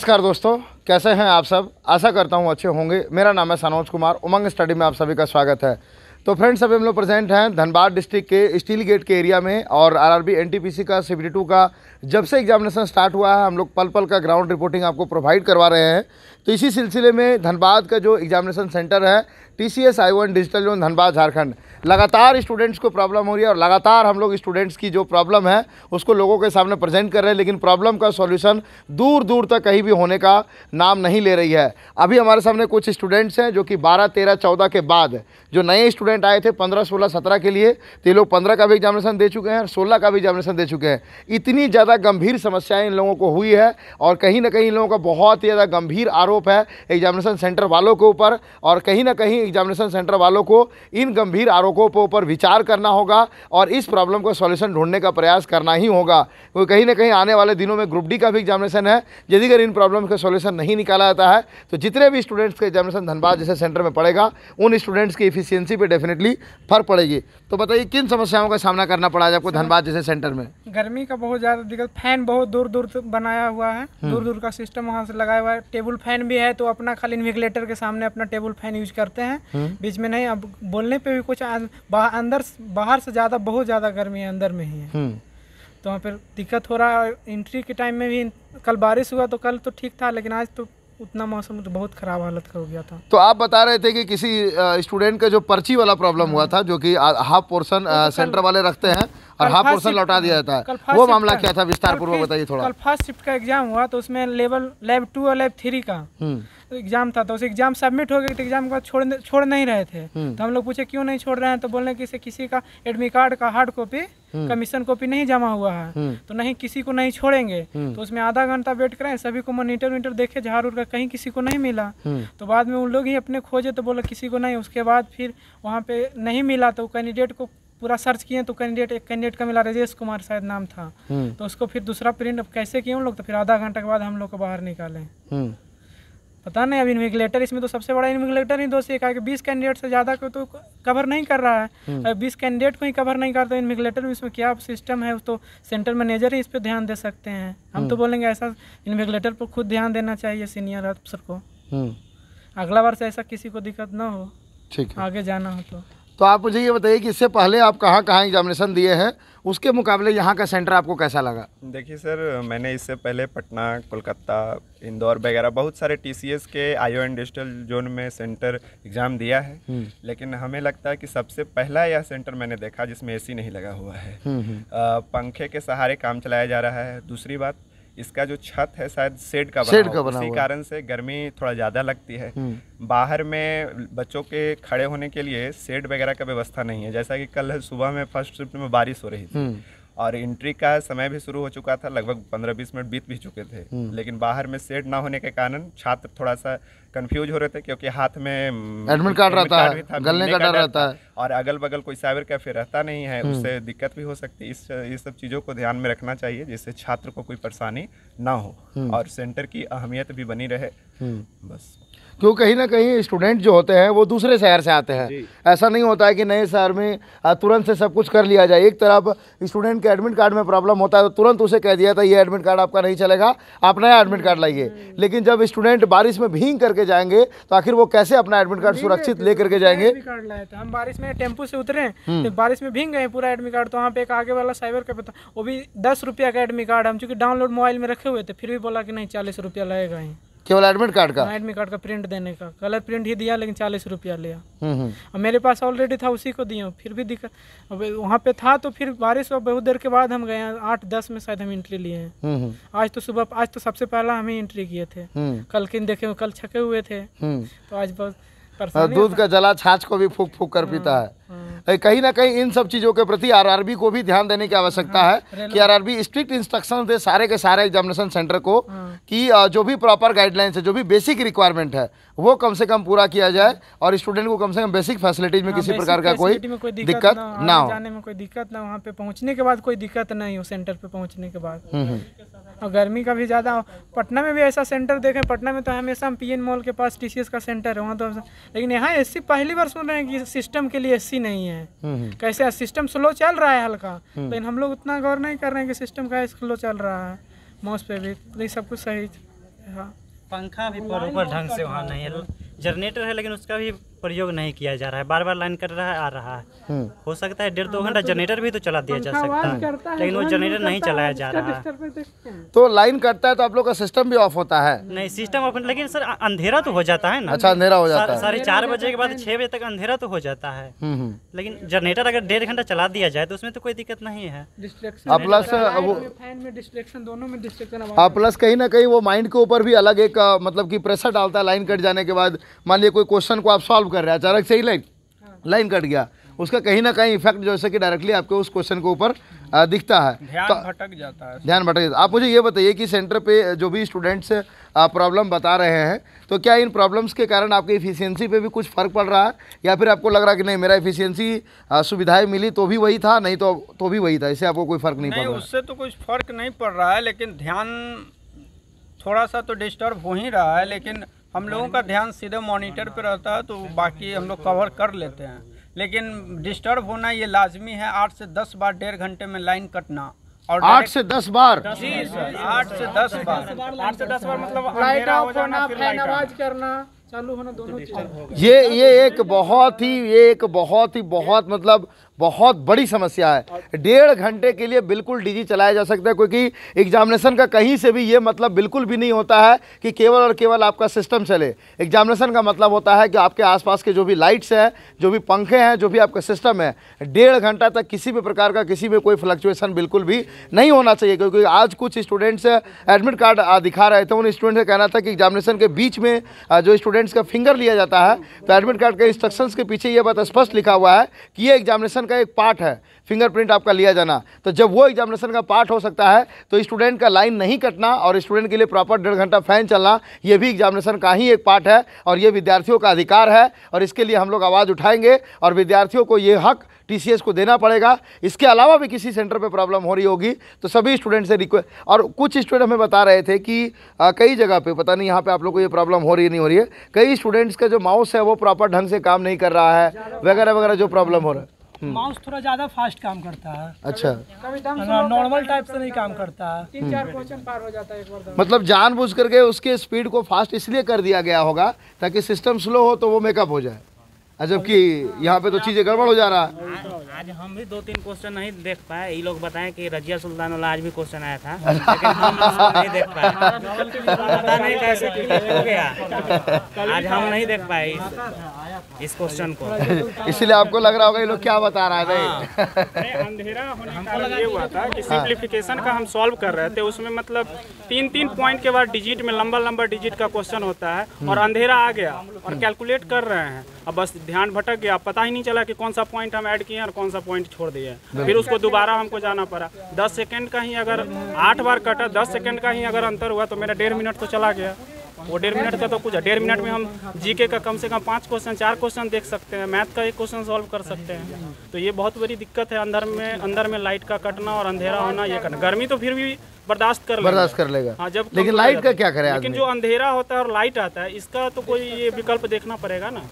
नमस्कार दोस्तों कैसे हैं आप सब आशा करता हूं अच्छे होंगे मेरा नाम है सनोज कुमार उमंग स्टडी में आप सभी का स्वागत है तो फ्रेंड्स अभी हम लोग प्रेजेंट हैं धनबाद डिस्ट्रिक्ट के स्टील गेट के एरिया में और आरआरबी एनटीपीसी का सीबीटी टू का जब से एग्जामिनेशन स्टार्ट हुआ है हम लोग पल पल का ग्राउंड रिपोर्टिंग आपको प्रोवाइड करवा रहे हैं तो इसी सिलसिले में धनबाद का जो एग्जामिनेशन सेंटर है TCS iON digital zone Dhanbad Jharkhand लगातार स्टूडेंट्स को प्रॉब्लम हो रही है और लगातार हम लोग स्टूडेंट्स की जो प्रॉब्लम है उसको लोगों के सामने प्रेजेंट कर रहे हैं लेकिन प्रॉब्लम का सॉल्यूशन दूर दूर तक कहीं भी होने का नाम नहीं ले रही है अभी हमारे सामने कुछ स्टूडेंट्स हैं जो कि बारह तेरह चौदह के बाद जो नए स्टूडेंट आए थे पंद्रह सोलह सत्रह के लिए तो ये लोग पंद्रह का भी एग्जामिनेशन दे चुके हैं और सोलह का भी एग्जामिनेशन दे चुके हैं इतनी ज़्यादा गंभीर समस्याएँ इन लोगों को हुई है और कहीं ना कहीं इन लोगों का बहुत ही ज़्यादा गंभीर आरोप आरोप है एग्जामिनेशन सेंटर वालों के ऊपर और कहीं ना कहीं एग्जामिनेशन सेंटर वालों को इन गंभीर आरोपों के ऊपर विचार करना होगा और इस प्रॉब्लम का सॉल्यूशन ढूंढने का प्रयास करना ही होगा क्योंकि कहीं ना कहीं आने वाले दिनों में ग्रुप डी का भी एग्जामिनेशन है यदि अगर इन प्रॉब्लम का सोल्यूशन नहीं निकाला जाता है तो जितने भी स्टूडेंट्स का एग्जामिनेशन धनबाद जैसे सेंटर में पड़ेगा उन स्टूडेंट्स की इफिशियंसी पर डेफिनेटली फर्क पड़ेगी तो बताइए किन समस्याओं का सामना करना पड़ा आपको धनबाद जैसे सेंटर में गर्मी का बहुत ज़्यादा दिक्कत फैन बहुत दूर दूर बनाया हुआ है हम्म। दूर दूर का सिस्टम वहाँ से लगाया हुआ है टेबल फैन फैन भी है तो अपना खाली इन्विगलेटर के सामने अपना टेबल फैन यूज करते हैं हम्म। बीच में नहीं अब बोलने पे भी कुछ अंदर बाहर से ज़्यादा बहुत ज़्यादा गर्मी है अंदर में ही है हम्म। तो वहाँ पर दिक्कत हो रहा है एंट्री के टाइम में भी कल बारिश हुआ तो कल तो ठीक था लेकिन आज तो उतना मौसम तो बहुत ख़राब हालत का हो गया था तो आप बता रहे थे कि किसी स्टूडेंट का जो पर्ची वाला प्रॉब्लम हुआ था जो कि हाफ पोर्सन सेंटर वाले रखते हैं और हाफ पोर्सन लौटा दिया जाता है वो मामला क्या था विस्तार पूर्वक बताइए थोड़ा कल फर्स्ट शिफ्ट का एग्जाम हुआ तो उसमें लेवल लेव टू और लेव थ्री का हम्म। एग्जाम तो था तो उस एग्जाम सबमिट हो गई तो एग्जाम के बाद छोड़ छोड़ नहीं रहे थे हम्म। तो हम लोग पूछे क्यों नहीं छोड़ रहे हैं तो बोल रहे किसी का एडमिट कार्ड का हार्ड कॉपी कमीशन कॉपी नहीं जमा हुआ है हम्म। तो नहीं किसी को नहीं छोड़ेंगे हम्म। तो उसमें आधा घंटा वेट कराए सभी को मोनिटर वनीटर देखे झार उड़ कहीं किसी को नहीं मिला तो बाद में उन लोग ही अपने खोजे तो बोला किसी को नहीं उसके बाद फिर वहाँ पे नहीं मिला तो कैंडिडेट को पूरा सर्च किए तो कैंडिडेट एक कैंडिडेट का मिला राजेश कुमार शायद नाम था तो उसको फिर दूसरा प्रिंट अब कैसे किए उन लोग तो फिर आधा घंटे के बाद हम लोग को बाहर निकाले पता नहीं अब इन्विगलेटर इसमें तो सबसे बड़ा इन्विगलेटर ही दो से एक बीस कैंडिडेट से ज़्यादा को तो कवर नहीं कर रहा है हम्म। बीस कैंडिडेट को ही कवर नहीं करता इन्विगलेटर में इसमें क्या सिस्टम है तो सेंटर मैनेजर ही इस पर ध्यान दे सकते हैं हम तो हम्म। बोलेंगे ऐसा इन्विगलेटर पर खुद ध्यान देना चाहिए सीनियर अफसर को हम्म। अगला बार से ऐसा किसी को दिक्कत ना हो ठीक आगे जाना हो तो तो आप मुझे ये बताइए कि इससे पहले आप कहाँ कहाँ एग्जामिनेशन दिए हैं उसके मुकाबले यहाँ का सेंटर आपको कैसा लगा देखिए सर मैंने इससे पहले पटना कोलकाता इंदौर वगैरह बहुत सारे टी के आईओ एंड डिजिटल जोन में सेंटर एग्ज़ाम दिया है हम्म। लेकिन हमें लगता है कि सबसे पहला यह सेंटर मैंने देखा जिसमें ए नहीं लगा हुआ है हम्म, हम्म। पंखे के सहारे काम चलाया जा रहा है दूसरी बात इसका जो छत है शायद शेड का शेड का बना इसी कारण से गर्मी थोड़ा ज़्यादा लगती है हम्म। बाहर में बच्चों के खड़े होने के लिए शेड वगैरह का व्यवस्था नहीं है जैसा कि कल सुबह में फर्स्ट शिफ्ट में बारिश हो रही थी हम्म। और एंट्री का समय भी शुरू हो चुका था लगभग पंद्रह बीस मिनट बीत भी चुके थे हम्म। लेकिन बाहर में सेट ना होने के कारण छात्र थोड़ा सा कंफ्यूज हो रहे थे क्योंकि हाथ में एडमिट हम्म, कार्ड रहता है गलने का डर रहता है और अगल बगल कोई साइबर कैफे रहता नहीं है हम्म। उससे दिक्कत भी हो सकती है इस ये सब चीज़ों को ध्यान में रखना चाहिए जिससे छात्र को कोई परेशानी ना हो और सेंटर की अहमियत भी बनी रहे बस क्यों कहीं ना कहीं स्टूडेंट जो होते हैं वो दूसरे शहर से आते हैं ऐसा नहीं होता है कि नए शहर में तुरंत से सब कुछ कर लिया जाए एक तरफ स्टूडेंट के एडमिट कार्ड में प्रॉब्लम होता है तो तुरंत उसे कह दिया था ये एडमिट कार्ड आपका नहीं चलेगा आप नया एडमिट कार्ड लाइए हम्म। लेकिन जब स्टूडेंट बारिश में भींग करके जाएंगे तो आखिर वो कैसे अपना एडमिट कार्ड सुरक्षित ले करके जाएंगे हम बारिश में टेम्पू से उतरे हम्म। तो बारिश में भींग गए पूरा एडमिट कार्ड तो वहाँ पे एक आगे वाला साइबर कैफे था वो भी दस रुपया का एडमिट कार्ड हम चूंकि डाउनलोड मोबाइल में रखे हुए थे फिर भी बोला कि नहीं चालीस रुपया लगेगा ही केवल एडमिट कार्ड का एडमिट हाँ, कार्ड का प्रिंट देने का कलर प्रिंट ही दिया लेकिन चालीस रुपया लिया और हम्म, हम्म। मेरे पास ऑलरेडी था उसी को दिया फिर भी दिक्कत वहाँ पे था तो फिर बारिश हुआ बहुत देर के बाद हम गए आठ दस में शायद हम एंट्री लिए हैं हम्म, आज तो सुबह आज तो सबसे पहला हम ही एंट्री किए थे कल किन देखे कल छके हुए थे तो आज बस दूध का जला छाछ को भी फूक फूक कर हाँ, पीता है हाँ। कहीं ना कहीं इन सब चीज़ों के प्रति आरआरबी को भी ध्यान देने की आवश्यकता हाँ, है कि आरआरबी स्ट्रिक्ट इंस्ट्रक्शन दे सारे के सारे एग्जामिनेशन सेंटर को हाँ। कि जो भी प्रॉपर गाइडलाइंस है जो भी बेसिक रिक्वायरमेंट है वो कम से कम पूरा किया जाए और स्टूडेंट को कम से कम बेसिक फैसिलिटीज में हाँ, किसी प्रकार का कोई दिक्कत ना हो जाने में कोई दिक्कत ना वहाँ पे पहुँचने के बाद कोई दिक्कत नहीं हो सेंटर पे पहुँचने के बाद हम्म, हम्म। और गर्मी का भी ज़्यादा पटना में भी ऐसा सेंटर देखें पटना में तो हमेशा हम पी मॉल के पास टी का सेंटर है वहाँ तो लेकिन यहाँ ए पहली बार सुन रहे हैं कि सिस्टम के लिए एस नहीं है है हम्म, हम्म। कैसे सिस्टम स्लो चल रहा है हल्का हम्म। लेकिन हम लोग उतना गौर नहीं कर रहे हैं कि सिस्टम का स्लो चल रहा है माउस पे भी नहीं सब कुछ सही हाँ पंखा भी प्रॉपर ढंग से वहाँ नहीं है जनरेटर है लेकिन उसका भी प्रयोग नहीं किया जा रहा है बार बार लाइन कर रहा है आ रहा है हम्म। हो सकता है डेढ़ दो हाँ, घंटा तो जनरेटर भी तो चला दिया जा सकता है लेकिन वो जनरेटर नहीं चलाया जा रहा है तो लाइन कटता है तो आप लोग का सिस्टम भी ऑफ होता है नहीं सिस्टम ऑफ लेकिन सर अंधेरा तो हो जाता है ना अच्छा अंधेरा हो जाता है साढ़े चार बजे के बाद छह बजे तक अंधेरा तो हो जाता है हम्म, हम्म। लेकिन जनरेटर अगर डेढ़ घंटा चला दिया जाए तो उसमें तो कोई दिक्कत नहीं है प्लस कहीं ना कहीं वो माइंड के ऊपर भी अलग एक मतलब की प्रेशर डालता है लाइन कट जाने के बाद मान लिया कोई क्वेश्चन को आप सॉल्व कर रहा है अचानक से ही लाइन हाँ। लाइन कट गया उसका कहीं ना कहीं इफेक्ट जो है कि डायरेक्टली आपके उस क्वेश्चन के ऊपर दिखता है ध्यान तो, भटक जाता है ध्यान भटक जाता आप मुझे ये बताइए कि सेंटर पे जो भी स्टूडेंट्स प्रॉब्लम बता रहे हैं तो क्या इन प्रॉब्लम्स के कारण आपके इफिशियंसी पे भी कुछ फ़र्क पड़ रहा है या फिर आपको लग रहा है कि नहीं मेरा इफिशियंसी सुविधाएं मिली तो भी वही था नहीं तो तो भी वही था इससे आपको कोई फ़र्क नहीं, पड़ा उससे तो कुछ फ़र्क नहीं पड़ रहा है लेकिन ध्यान थोड़ा सा तो डिस्टर्ब हो ही रहा है लेकिन हम लोगों का ध्यान सीधे मॉनिटर पर रहता है तो बाकी हम लोग कवर कर लेते हैं लेकिन डिस्टर्ब होना ये लाजमी है आठ से दस बार डेढ़ घंटे में लाइन कटना और आठ से दस बार जी आठ से दस बार आठ से दस बार मतलब लाइट ऑफ होना फैन आवाज करना चालू होना दोनों तो ये ये एक बहुत ही ये एक बहुत ही बहुत मतलब बहुत बड़ी समस्या है डेढ़ घंटे के लिए बिल्कुल डीजी चलाया जा सकता है क्योंकि एग्जामिनेशन का कहीं से भी ये मतलब बिल्कुल भी नहीं होता है कि केवल और केवल आपका सिस्टम चले एग्जामिनेशन का मतलब होता है कि आपके आसपास के जो भी लाइट्स हैं जो भी पंखे हैं जो भी आपका सिस्टम है डेढ़ घंटा तक किसी भी प्रकार का किसी भी कोई फ्लक्चुएसन बिल्कुल भी नहीं होना चाहिए क्योंकि आज कुछ स्टूडेंट्स एडमिट कार्ड दिखा रहे थे उन स्टूडेंट्स का कहना था कि एग्जामिनेशन के बीच में जो स्टूडेंट्स का फिंगर लिया जाता है तो एडमिट कार्ड के इंस्ट्रक्शन के पीछे ये बात स्पष्ट लिखा हुआ है कि ये एग्जामिनेशन का एक पार्ट है फिंगरप्रिंट आपका लिया जाना तो जब वो एग्जामिनेशन का पार्ट हो सकता है तो स्टूडेंट का लाइन नहीं कटना और स्टूडेंट के लिए प्रॉपर डेढ़ घंटा फैन चलना ये भी एग्जामिनेशन का ही एक पार्ट है और ये विद्यार्थियों का अधिकार है और इसके लिए हम लोग आवाज़ उठाएंगे और विद्यार्थियों को ये हक टी को देना पड़ेगा इसके अलावा भी किसी सेंटर पर प्रॉब्लम हो रही होगी तो सभी स्टूडेंट से रिक्वेस्ट और कुछ स्टूडेंट हमें बता रहे थे कि कई जगह पर पता नहीं यहाँ पर आप लोग को ये प्रॉब्लम हो रही नहीं हो रही है कई स्टूडेंट्स का जो माउस है वो प्रॉपर ढंग से काम नहीं कर रहा है वगैरह वगैरह जो प्रॉब्लम हो रहा है हम्म। माउस थोड़ा ज्यादा फास्ट काम करता है अच्छा मतलब नॉर्मल टाइप से नहीं काम करता है तीन चार क्वेश्चन पार हो जाता है एक बार मतलब करके उसके स्पीड को फास्ट इसलिए कर दिया गया होगा ताकि सिस्टम स्लो हो तो वो मेकअप हो जाए जबकि यहाँ पे तो चीजें गड़बड़ हो जा रहा है आज हम भी दो तीन क्वेश्चन नहीं देख पाए ये लोग बताएं कि रजिया सुल्तान वाला आज भी क्वेश्चन आया अच्छा। था नहीं देख पाए पता नहीं कैसे हो गया आज हम नहीं देख पाए इस क्वेश्चन को इसीलिए आपको लग रहा होगा ये लोग क्या बता रहा है हाँ। अंधेरा हुआ तो था सिंप्लीफिकेशन हाँ। का हम सॉल्व कर रहे थे उसमें मतलब तीन तीन पॉइंट के बाद डिजिट में लंबा लंबा डिजिट का क्वेश्चन होता है और अंधेरा आ गया और कैलकुलेट कर रहे हैं अब बस ध्यान भटक गया पता ही नहीं चला कि कौन सा पॉइंट हम ऐड किए हैं और कौन सा पॉइंट छोड़ दिए फिर उसको दोबारा हमको जाना पड़ा दस सेकेंड का ही अगर आठ बार कटा दस सेकेंड का ही अगर अंतर हुआ तो मेरा डेढ़ मिनट तो चला गया वो डेढ़ मिनट का तो कुछ है डेढ़ मिनट में हम जीके का कम से कम पाँच क्वेश्चन चार क्वेश्चन देख सकते हैं मैथ का एक क्वेश्चन सॉल्व कर सकते हैं तो ये बहुत बड़ी दिक्कत है अंदर में अंदर में लाइट का कटना और अंधेरा होना ये करना गर्मी तो फिर भी बर्दाश्त कर बर्दाश्त कर लेगा हाँ जब लेकिन लाइट का क्या करेगा लेकिन जो अंधेरा होता है और लाइट आता है इसका तो कोई ये विकल्प देखना पड़ेगा ना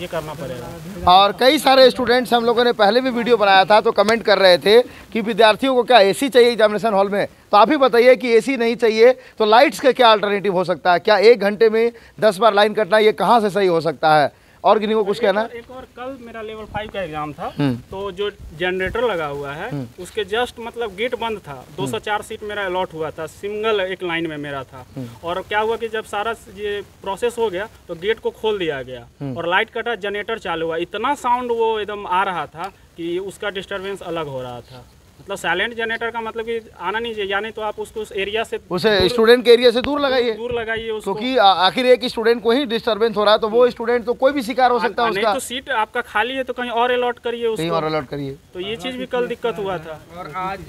ये करना पड़ेगा और कई सारे स्टूडेंट्स हम लोगों ने पहले भी वीडियो बनाया था तो कमेंट कर रहे थे कि विद्यार्थियों को क्या एसी चाहिए एग्जामिनेशन हॉल में तो आप ही बताइए कि एसी नहीं चाहिए तो लाइट्स का क्या अल्टरनेटिव हो सकता है क्या एक घंटे में दस बार लाइन कटना ये कहाँ से सही हो सकता है और किन्हीं को कुछ कहना है एक और कल मेरा लेवल फाइव का एग्जाम था हम्म। तो जो जनरेटर लगा हुआ है हम्म। उसके जस्ट मतलब गेट बंद था 204 हम्म। सीट मेरा अलॉट हुआ था सिंगल एक लाइन में मेरा था और क्या हुआ कि जब सारा ये प्रोसेस हो गया तो गेट को खोल दिया गया और लाइट कटा जनरेटर चालू हुआ इतना साउंड वो एकदम आ रहा था कि उसका डिस्टर्बेंस अलग हो रहा था मतलब साइलेंट जनरेटर का मतलब कि आना नहीं चाहिए यानी तो आप उसको उस एरिया से उसे स्टूडेंट के एरिया से दूर लगाइए दूर लगाइए क्योंकि आखिर एक स्टूडेंट को ही डिस्टर्बेंस हो रहा है तो वो स्टूडेंट हम्म। तो कोई भी शिकार हो हाँ, सकता है उसका तो सीट आपका खाली है तो कहीं और अलॉट करिए उसको और अलॉट करिए तो ये चीज भी कल दिक्कत हुआ था और आज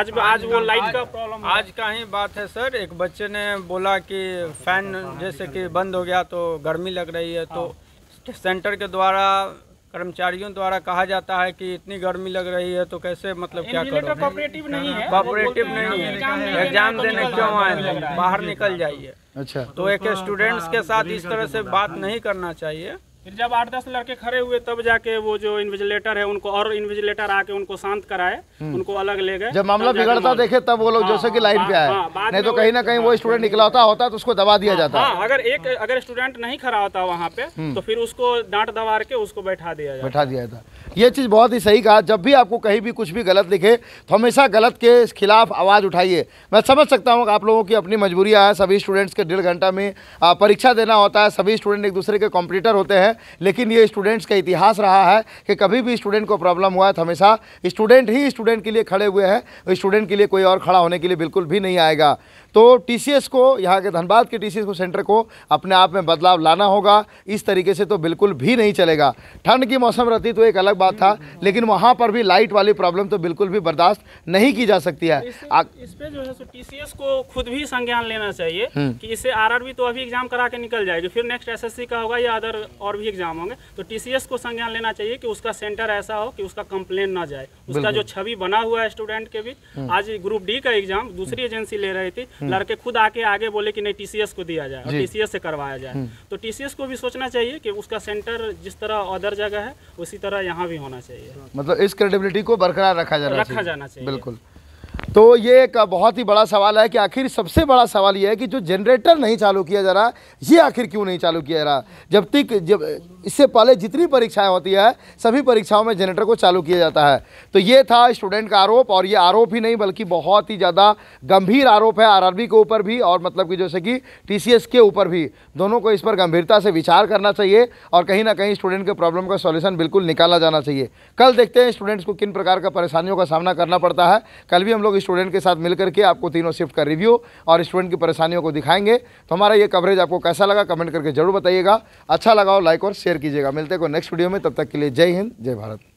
आज आज वो लाइट का प्रॉब्लम आज का ही बात है सर एक बच्चे ने बोला कि फैन जैसे कि बंद हो गया तो गर्मी लग रही है तो सेंटर हाँ। के द्वारा कर्मचारियों द्वारा कहा जाता है कि इतनी गर्मी लग रही है तो कैसे मतलब क्या करो कॉपरेटिव नहीं है कॉपरेटिव नहीं है एग्जाम देने क्यों आए बाहर निकल जाइए अच्छा तो एक स्टूडेंट्स के साथ इस तरह से बात नहीं करना चाहिए फिर जब आठ दस लड़के खड़े हुए तब जाके वो जो इन्विजिलेटर है उनको और इन्विजिलेटर आके उनको शांत कराए हम्म। उनको अलग ले गए जब मामला बिगड़ता देखे तब वो लोग हाँ, जैसे की लाइन हाँ, पे आए हाँ, नहीं तो कहीं ना कहीं वो स्टूडेंट निकला होता होता तो उसको दबा दिया जाता अगर एक अगर स्टूडेंट नहीं खड़ा होता वहाँ पे हम्म। तो फिर उसको डांट दबा के उसको बैठा दिया बैठा दिया जाता ये चीज़ बहुत ही सही कहा जब भी आपको कहीं भी कुछ भी गलत लिखे तो हमेशा गलत के खिलाफ आवाज़ उठाइए मैं समझ सकता हूँ आप लोगों की अपनी मजबूरियाँ हैं सभी स्टूडेंट्स के डेढ़ घंटा में परीक्षा देना होता है सभी स्टूडेंट एक दूसरे के कॉम्पिटिटर होते हैं लेकिन ये स्टूडेंट्स का इतिहास रहा है कि कभी भी स्टूडेंट को प्रॉब्लम हुआ है तो हमेशा स्टूडेंट ही स्टूडेंट के लिए खड़े हुए हैं स्टूडेंट के लिए कोई और खड़ा होने के लिए बिल्कुल भी नहीं आएगा तो टी को यहाँ के धनबाद के टी को सेंटर को अपने आप में बदलाव लाना होगा इस तरीके से तो बिल्कुल भी नहीं चलेगा ठंड की मौसम रहती तो एक अलग बात बात था लेकिन वहाँ पर भी लाइट वाली प्रॉब्लम तो बिल्कुल भी बर्दाश्त नहीं की जा सकती है इस, आ, जो है सो टीसीएस को खुद भी संज्ञान लेना चाहिए हम्म। कि इसे आर आरआरबी तो अभी एग्जाम करा के निकल जाएगी फिर नेक्स्ट एस एस सी का होगा या अदर और भी एग्जाम होंगे तो टी सी एस को संज्ञान लेना चाहिए कि उसका सेंटर ऐसा हो कि उसका कंप्लेन ना जाए उसका जो छवि बना हुआ है स्टूडेंट के भी हम्म। आज ग्रुप डी का एग्जाम दूसरी एजेंसी हम्म। ले रही थी लड़के खुद आके आगे बोले कि नहीं टी को दिया जाए टी सी से करवाया जाए तो टी को भी सोचना चाहिए कि उसका सेंटर जिस तरह अदर जगह है उसी तरह यहाँ भी होना चाहिए मतलब इस क्रेडिबिलिटी को बरकरार रखा जाना रखा जाना चाहिए बिल्कुल तो ये एक बहुत ही बड़ा सवाल है कि आखिर सबसे बड़ा सवाल ये है कि जो जनरेटर नहीं चालू किया जा रहा ये आखिर क्यों नहीं चालू किया जा रहा जब तक जब इससे पहले जितनी परीक्षाएं होती है सभी परीक्षाओं में जनरेटर को चालू किया जाता है तो ये था स्टूडेंट का आरोप और ये आरोप ही नहीं बल्कि बहुत ही ज़्यादा गंभीर आरोप है आर के ऊपर भी और मतलब कि जैसे कि टी के ऊपर भी दोनों को इस पर गंभीरता से विचार करना चाहिए और कहीं ना कहीं स्टूडेंट के प्रॉब्लम का सोल्यूशन बिल्कुल निकाला जाना चाहिए कल देखते हैं स्टूडेंट्स को किन प्रकार का परेशानियों का सामना करना पड़ता है कल भी हम लोग स्टूडेंट के साथ मिलकर के आपको तीनों शिफ्ट का रिव्यू और स्टूडेंट की परेशानियों को दिखाएंगे तो हमारा ये कवरेज आपको कैसा लगा कमेंट करके जरूर बताइएगा अच्छा लगाओ लाइक और शेयर कीजिएगा मिलते हैं को नेक्स्ट वीडियो में तब तक के लिए जय हिंद जय भारत